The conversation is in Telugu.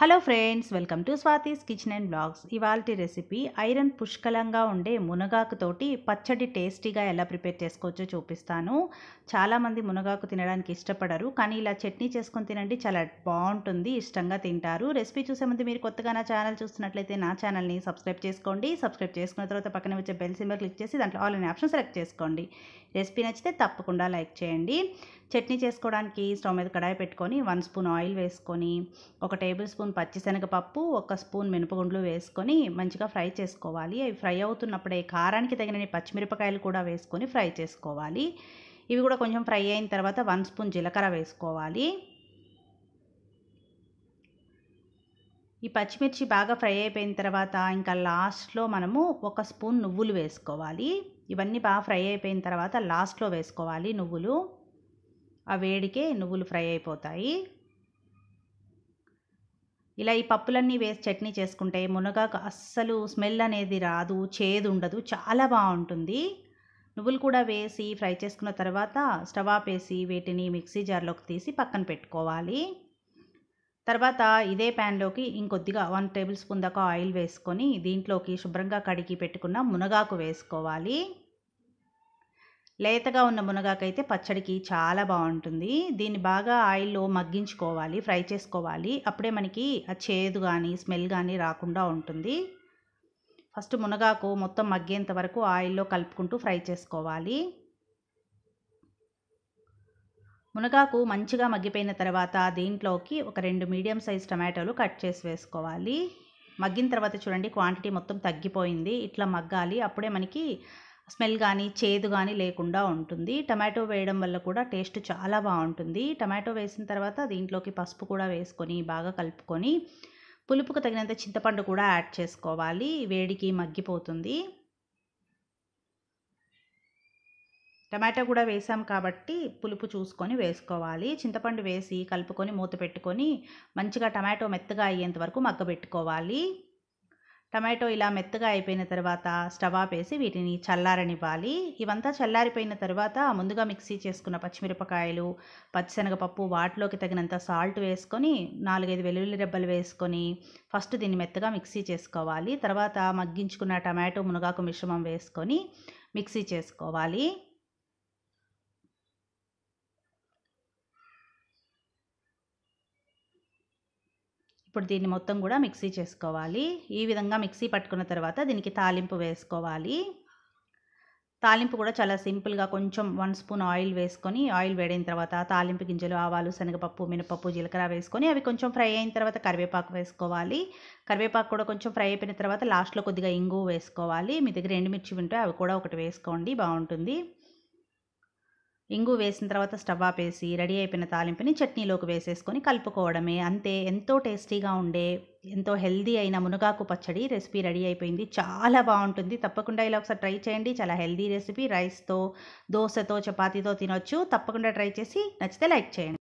hello friends welcome to Swathi's kitchen and blogs ఇవాళ రెసిపీ ఐరన్ పుష్కలంగా ఉండే మునగాకుతోటి పచ్చడి టేస్టీగా ఎలా ప్రిపేర్ చేసుకోవచ్చో చూపిస్తాను చాలామంది మునగాకు తినడానికి ఇష్టపడరు కానీ ఇలా చట్నీ చేసుకొని తినండి చాలా బాగుంటుంది ఇష్టంగా తింటారు రెసిపీ చూసే ముందు మీరు కొత్తగా నా ఛానల్ చూస్తున్నట్లయితే నా ఛానల్ని సబ్స్క్రైబ్ చేసుకోండి సబ్స్క్రైబ్ చేసుకున్న తర్వాత పక్కన వచ్చే బెల్ సింబర్ క్లిక్ చేసి దాంట్లో ఆల్ అని ఆప్షన్ సెలెక్ట్ చేసుకోండి రెసిపీ నచ్చితే తప్పకుండా లైక్ చేయండి చట్నీ చేసుకోవడానికి స్టవ్ మీద కడాయి పెట్టుకొని వన్ స్పూన్ ఆయిల్ వేసుకొని ఒక టేబుల్ స్పూన్ స్పూన్ పచ్చిశనగపప్పు ఒక స్పూన్ మినపగుండ్లు వేసుకొని మంచిగా ఫ్రై చేసుకోవాలి అవి ఫ్రై అవుతున్నప్పుడే కారానికి తగిన పచ్చిమిరపకాయలు కూడా వేసుకొని ఫ్రై చేసుకోవాలి ఇవి కూడా కొంచెం ఫ్రై అయిన తర్వాత వన్ స్పూన్ జీలకర్ర వేసుకోవాలి ఈ పచ్చిమిర్చి బాగా ఫ్రై అయిపోయిన తర్వాత ఇంకా లాస్ట్లో మనము ఒక స్పూన్ నువ్వులు వేసుకోవాలి ఇవన్నీ బాగా ఫ్రై అయిపోయిన తర్వాత లాస్ట్లో వేసుకోవాలి నువ్వులు ఆ వేడికే నువ్వులు ఫ్రై అయిపోతాయి ఇలా ఈ పప్పులన్నీ వేసి చట్నీ చేసుకుంటే మునగాకు అస్సలు స్మెల్ అనేది రాదు చేదు ఉండదు చాలా బాగుంటుంది నువ్వులు కూడా వేసి ఫ్రై చేసుకున్న తర్వాత స్టవ్ ఆపేసి వీటిని మిక్సీ జార్లోకి తీసి పక్కన పెట్టుకోవాలి తర్వాత ఇదే ప్యాన్లోకి ఇంకొద్దిగా వన్ టేబుల్ స్పూన్ దాకా ఆయిల్ వేసుకొని దీంట్లోకి శుభ్రంగా కడిగి పెట్టుకున్న మునగాకు వేసుకోవాలి లేతగా ఉన్న మునగాకైతే పచ్చడికి చాలా బాగుంటుంది దీన్ని బాగా ఆయిల్లో మగ్గించుకోవాలి ఫ్రై చేసుకోవాలి అప్పుడే మనకి ఆ చేదు కానీ స్మెల్ కానీ రాకుండా ఉంటుంది ఫస్ట్ మునగాకు మొత్తం మగ్గేంత వరకు ఆయిల్లో కలుపుకుంటూ ఫ్రై చేసుకోవాలి మునగాకు మంచిగా మగ్గిపోయిన తర్వాత దీంట్లోకి ఒక రెండు మీడియం సైజ్ టమాటోలు కట్ చేసి వేసుకోవాలి మగ్గిన తర్వాత చూడండి క్వాంటిటీ మొత్తం తగ్గిపోయింది ఇట్లా మగ్గాలి అప్పుడే మనకి స్మెల్ కానీ చేదు కానీ లేకుండా ఉంటుంది టమాటో వేయడం వల్ల కూడా టేస్ట్ చాలా బాగుంటుంది టమాటో వేసిన తర్వాత దీంట్లోకి పసుపు కూడా వేసుకొని బాగా కలుపుకొని పులుపుకు తగినంత చింతపండు కూడా యాడ్ చేసుకోవాలి వేడికి మగ్గిపోతుంది టమాటా కూడా వేసాం కాబట్టి పులుపు చూసుకొని వేసుకోవాలి చింతపండు వేసి కలుపుకొని మూత పెట్టుకొని మంచిగా టమాటో మెత్తగా అయ్యేంత వరకు మగ్గబెట్టుకోవాలి టమాటో ఇలా మెత్తగా అయిపోయిన తర్వాత స్టవ్ వేసి వీటిని చల్లారనివ్వాలి ఇవంతా చల్లారిపోయిన తర్వాత ముందుగా మిక్సీ చేసుకున్న పచ్చిమిరపకాయలు పచ్చిశనగపప్పు వాటిలోకి తగినంత సాల్ట్ వేసుకొని నాలుగైదు వెల్లుల్లి రెబ్బలు వేసుకొని ఫస్ట్ దీన్ని మెత్తగా మిక్సీ చేసుకోవాలి తర్వాత మగ్గించుకున్న టమాటో మునగాకు మిశ్రమం వేసుకొని మిక్సీ చేసుకోవాలి ఇప్పుడు దీన్ని మొత్తం కూడా మిక్సీ చేసుకోవాలి ఈ విధంగా మిక్సీ పట్టుకున్న తర్వాత దీనికి తాలింపు వేసుకోవాలి తాలింపు కూడా చాలా సింపుల్గా కొంచెం వన్ స్పూన్ ఆయిల్ వేసుకొని ఆయిల్ వేడైన తర్వాత తాలింపు గింజలు ఆవాలు శనగపప్పు మినపప్పు జీలకర్ర వేసుకొని అవి కొంచెం ఫ్రై అయిన తర్వాత కరివేపాకు వేసుకోవాలి కరివేపాకు కూడా కొంచెం ఫ్రై అయిపోయిన తర్వాత లాస్ట్లో కొద్దిగా ఇంగు వేసుకోవాలి మీ దగ్గర ఎండుమిర్చి ఉంటే అవి కూడా ఒకటి వేసుకోండి బాగుంటుంది ఇంగు వేసిన తర్వాత స్టవ్ ఆపేసి రెడీ అయిపోయిన తాలింపుని చట్నీలోకి వేసేసుకొని కలుపుకోవడమే అంతే ఎంతో టేస్టీగా ఉండే ఎంతో హెల్దీ అయిన మునగాకు పచ్చడి రెసిపీ రెడీ అయిపోయింది చాలా బాగుంటుంది తప్పకుండా ఇలా ఒకసారి ట్రై చేయండి చాలా హెల్దీ రెసిపీ రైస్తో దోశతో చపాతీతో తినొచ్చు తప్పకుండా ట్రై చేసి నచ్చితే లైక్ చేయండి